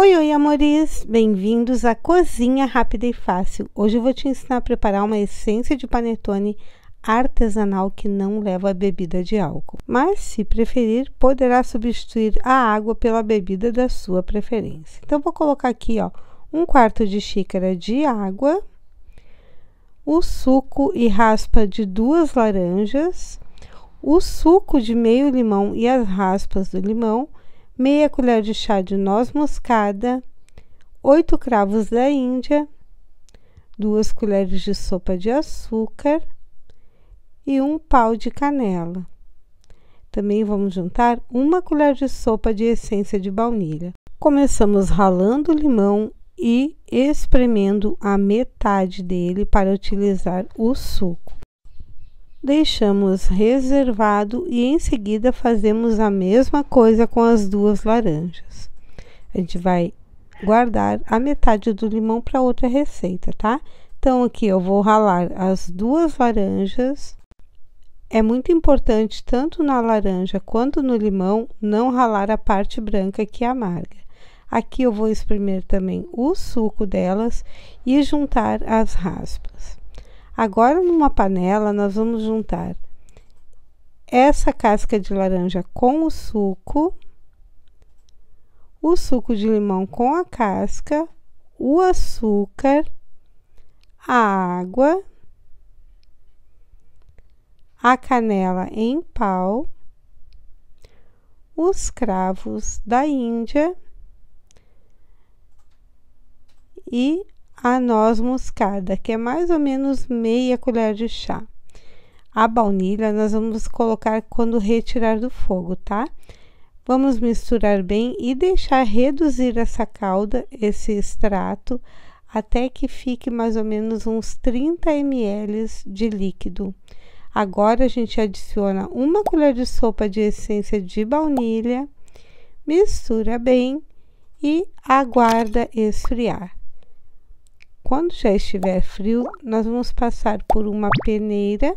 Oi, oi, amores! Bem-vindos à Cozinha Rápida e Fácil. Hoje eu vou te ensinar a preparar uma essência de panetone artesanal que não leva bebida de álcool. Mas, se preferir, poderá substituir a água pela bebida da sua preferência. Então, vou colocar aqui, ó, um quarto de xícara de água, o suco e raspa de duas laranjas, o suco de meio limão e as raspas do limão, meia colher de chá de noz moscada, oito cravos da Índia, duas colheres de sopa de açúcar e um pau de canela. Também vamos juntar uma colher de sopa de essência de baunilha. Começamos ralando o limão e espremendo a metade dele para utilizar o suco deixamos reservado e em seguida fazemos a mesma coisa com as duas laranjas. A gente vai guardar a metade do limão para outra receita, tá? Então aqui eu vou ralar as duas laranjas. É muito importante tanto na laranja quanto no limão não ralar a parte branca que é amarga. Aqui eu vou espremer também o suco delas e juntar as raspas. Agora, numa panela, nós vamos juntar essa casca de laranja com o suco, o suco de limão com a casca, o açúcar, a água, a canela em pau, os cravos da Índia e a noz moscada, que é mais ou menos meia colher de chá. A baunilha nós vamos colocar quando retirar do fogo, tá? Vamos misturar bem e deixar reduzir essa calda, esse extrato, até que fique mais ou menos uns 30 ml de líquido. Agora a gente adiciona uma colher de sopa de essência de baunilha, mistura bem e aguarda esfriar. Quando já estiver frio, nós vamos passar por uma peneira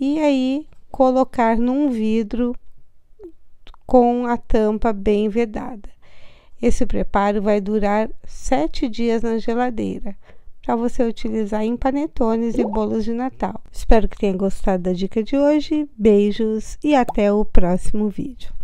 e aí colocar num vidro com a tampa bem vedada. Esse preparo vai durar sete dias na geladeira para você utilizar em panetones e bolos de Natal. Espero que tenha gostado da dica de hoje. Beijos e até o próximo vídeo.